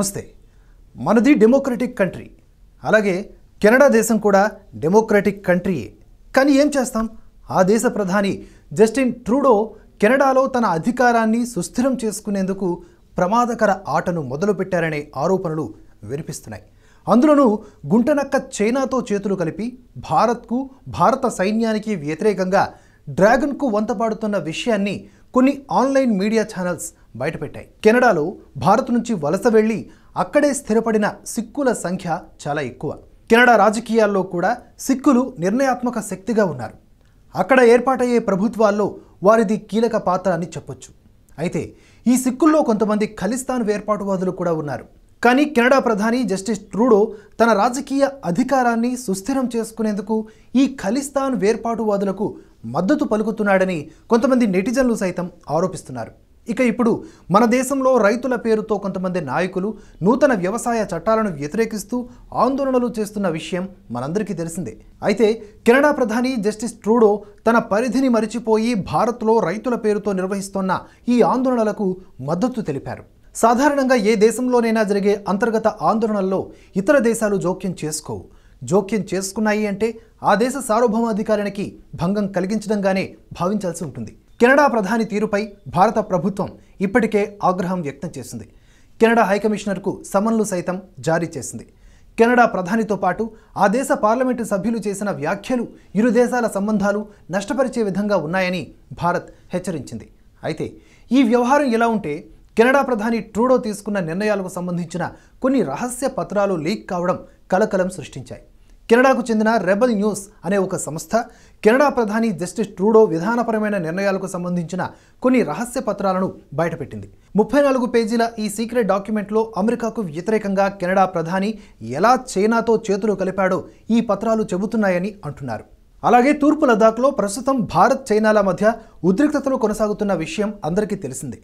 నమస్తే మనది democratic country అలాగే కెనడా దేశం కూడా డెమోక్రటిక్ కంట్రీయే కానీ ఏం చేస్తాం ఆ దేశ ప్రధాని జస్టిన్ ట్రూడో కెనడాలో తన అధికారాన్ని సుస్థిరం చేసుకునేందుకు ప్రమాదకర ఆటను మొదలుపెట్టారనే ఆరోపణలు వినిపిస్తున్నాయి అందులోనూ గుంటనక్క చైనాతో చేతులు కలిపి భారత్కు భారత సైన్యానికి వ్యతిరేకంగా డ్రాగన్కు వంతపాడుతున్న విషయాన్ని కొన్ని ఆన్లైన్ మీడియా ఛానల్స్ బయటపెట్టాయి కెనడాలో భారత్ నుంచి వలస వెళ్లి అక్కడే స్థిరపడిన సిక్కుల సంఖ్య చాలా ఎక్కువ కెనడా రాజకీయాల్లో కూడా సిక్కులు నిర్ణయాత్మక శక్తిగా ఉన్నారు అక్కడ ఏర్పాటయ్యే ప్రభుత్వాల్లో వారిది కీలక పాత్ర అని చెప్పొచ్చు అయితే ఈ సిక్కుల్లో కొంతమంది ఖలిస్తాన్ వేర్పాటువాదులు కూడా ఉన్నారు కానీ కెనడా ప్రధాని జస్టిస్ ట్రూడో తన రాజకీయ అధికారాన్ని సుస్థిరం చేసుకునేందుకు ఈ ఖలిస్తాన్ వేర్పాటువాదులకు మద్దతు పలుకుతున్నాడని కొంతమంది నెటిజన్లు సైతం ఆరోపిస్తున్నారు ఇక ఇప్పుడు మన దేశంలో రైతుల పేరుతో కొంతమంది నాయకులు నూతన వ్యవసాయ చట్టాలను వ్యతిరేకిస్తూ ఆందోళనలు చేస్తున్న విషయం మనందరికీ తెలిసిందే అయితే కెనడా ప్రధాని జస్టిస్ ట్రూడో తన పరిధిని మరిచిపోయి భారత్లో రైతుల పేరుతో నిర్వహిస్తోన్న ఈ ఆందోళనలకు మద్దతు తెలిపారు సాధారణంగా ఏ దేశంలోనైనా జరిగే అంతర్గత ఆందోళనల్లో ఇతర దేశాలు జోక్యం చేసుకోవు జోక్యం చేసుకున్నాయి అంటే ఆ దేశ సార్వభౌమాధికారానికి భంగం కలిగించడంగానే భావించాల్సి ఉంటుంది కెనడా ప్రధాని తీరుపై భారత ప్రభుత్వం ఇప్పటికే ఆగ్రహం వ్యక్తం చేసింది కెనడా హైకమిషనర్కు సమన్లు సైతం జారీ చేసింది కెనడా ప్రధానితో పాటు ఆ దేశ పార్లమెంటు సభ్యులు చేసిన వ్యాఖ్యలు ఇరు దేశాల సంబంధాలు నష్టపరిచే విధంగా ఉన్నాయని భారత్ హెచ్చరించింది అయితే ఈ వ్యవహారం ఎలా ఉంటే కెనడా ప్రధాని ట్రూడో తీసుకున్న నిర్ణయాలకు సంబంధించిన కొన్ని రహస్య పత్రాలు లీక్ కావడం కలకలం సృష్టించాయి కెనడాకు చెందిన రెబల్ న్యూస్ అనే ఒక సంస్థ కెనడా ప్రధాని జస్టిస్ ట్రూడో విధానపరమైన నిర్ణయాలకు సంబంధించిన కొన్ని రహస్య పత్రాలను బయటపెట్టింది ముప్పై నాలుగు పేజీల ఈ సీక్రెట్ డాక్యుమెంట్లో అమెరికాకు వ్యతిరేకంగా కెనడా ప్రధాని ఎలా చైనాతో చేతులు కలిపాడో ఈ పత్రాలు చెబుతున్నాయని అంటున్నారు అలాగే తూర్పు లద్దాఖ్లో ప్రస్తుతం భారత్ చైనాల మధ్య ఉద్రిక్తతలు కొనసాగుతున్న విషయం అందరికీ తెలిసిందే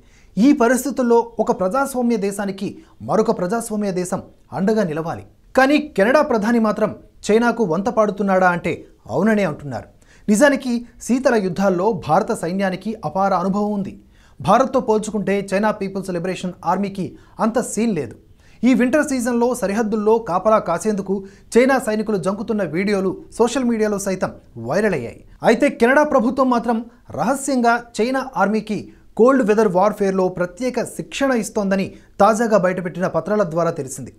ఈ పరిస్థితుల్లో ఒక ప్రజాస్వామ్య దేశానికి మరొక ప్రజాస్వామ్య దేశం అండగా నిలవాలి కానీ కెనడా ప్రధాని మాత్రం చైనాకు వంత పాడుతున్నాడా అంటే అవుననే అంటున్నారు నిజానికి శీతల యుద్ధాల్లో భారత సైన్యానికి అపార అనుభవం ఉంది భారత్తో పోల్చుకుంటే చైనా పీపుల్స్ లిబరేషన్ ఆర్మీకి అంత సీన్ లేదు ఈ వింటర్ సీజన్లో సరిహద్దుల్లో కాపలా కాసేందుకు చైనా సైనికులు జంకుతున్న వీడియోలు సోషల్ మీడియాలో సైతం వైరల్ అయ్యాయి అయితే కెనడా ప్రభుత్వం మాత్రం రహస్యంగా చైనా ఆర్మీకి కోల్డ్ వెదర్ వార్ఫేర్లో ప్రత్యేక శిక్షణ ఇస్తోందని తాజాగా బయటపెట్టిన పత్రాల ద్వారా తెలిసింది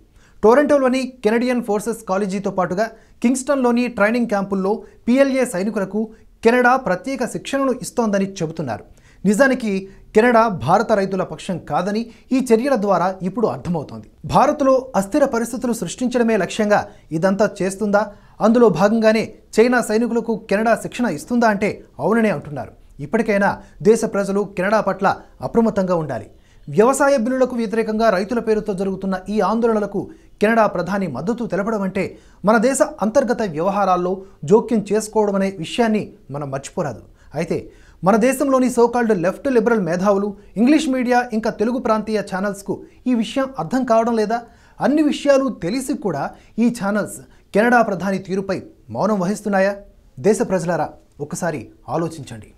టొరంటోలోని కెనడియన్ ఫోర్సెస్ కాలేజీతో పాటుగా కింగ్స్టన్లోని ట్రైనింగ్ క్యాంపుల్లో పిఎల్ఏ సైనికులకు కెనడా ప్రత్యేక శిక్షణను ఇస్తోందని చెబుతున్నారు నిజానికి కెనడా భారత రైతుల పక్షం కాదని ఈ చర్యల ద్వారా ఇప్పుడు అర్థమవుతోంది భారత్లో అస్థిర పరిస్థితులు సృష్టించడమే లక్ష్యంగా ఇదంతా చేస్తుందా అందులో భాగంగానే చైనా సైనికులకు కెనడా శిక్షణ ఇస్తుందా అంటే అవుననే అంటున్నారు ఇప్పటికైనా దేశ ప్రజలు కెనడా పట్ల అప్రమత్తంగా ఉండాలి వ్యవసాయ బిల్లులకు వ్యతిరేకంగా రైతుల పేరుతో జరుగుతున్న ఈ ఆందోళనలకు కెనడా ప్రధాని మద్దతు తెలపడం అంటే మన దేశ అంతర్గత వ్యవహారాల్లో జోక్యం చేసుకోవడం అనే విషయాన్ని మనం మర్చిపోరాదు అయితే మన దేశంలోని సోకాల్డ్ లెఫ్ట్ లిబరల్ మేధావులు ఇంగ్లీష్ మీడియా ఇంకా తెలుగు ప్రాంతీయ ఛానల్స్కు ఈ విషయం అర్థం కావడం లేదా అన్ని విషయాలు తెలిసి కూడా ఈ ఛానల్స్ కెనడా ప్రధాని తీరుపై మౌనం వహిస్తున్నాయా దేశ ప్రజలారా ఒకసారి ఆలోచించండి